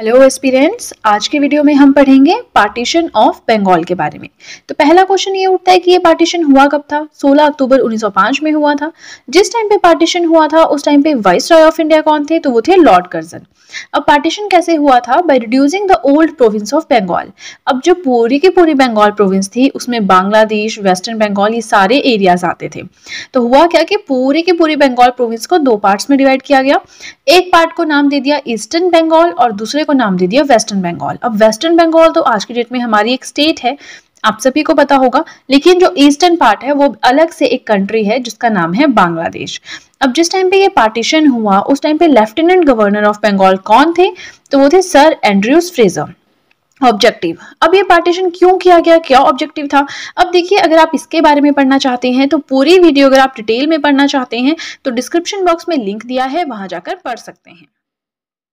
hello एस्पीरेंट्स आज के video में हम पढ़ेंगे पार्टीशन ऑफ बंगाल के बारे में तो पहला क्वेश्चन ये उठता है कि ये पार्टीशन हुआ कब था 16 अक्टूबर 1905 में हुआ था जिस टाइम पे पार्टीशन हुआ था उस टाइम पे वाइस रॉय ऑफ इंडिया कौन थे तो वो थे लॉर्ड कर्जन अब पार्टीशन कैसे हुआ था by reducing the old province of Bengal अब जो पूरी की पूरी बंगाल प्रोविंस थी उसमें बांग्लादेश वेस्टर्न बंगाल ये सारे एरियाज आते थे तो हुआ क्या कि पूरी की पूरी बंगाल प्रोविंस को दो पार्ट्स में डिवाइड किया गया एक पार्ट को नाम दे दिया ईस्टर्न बंगाल और दूसरे को नाम दे दिया वेस्टर्न बंगाल अब वेस्टर्न बंगाल तो आज की डेट में हमारी एक स्टेट है आप सभी को पता होगा लेकिन जो ईस्टर्न पार्ट है वो अलग से एक कंट्री है जिसका नाम है बांग्लादेश अब जिस टाइम पे ये पार्टीशन हुआ उस टाइम पे लेफ्टिनेंट गवर्नर ऑफ बंगाल कौन थे तो वो थे सर एंड्रयूस फ्रेजर ऑब्जेक्टिव अब ये पार्टीशन क्यों किया गया क्या ऑब्जेक्टिव था अब देखिए अगर आप इसके बारे में पढ़ना चाहते हैं तो पूरी वीडियो अगर आप डिटेल में पढ़ना चाहते हैं तो डिस्क्रिप्शन बॉक्स में लिंक दिया है वहां जाकर पढ़ सकते हैं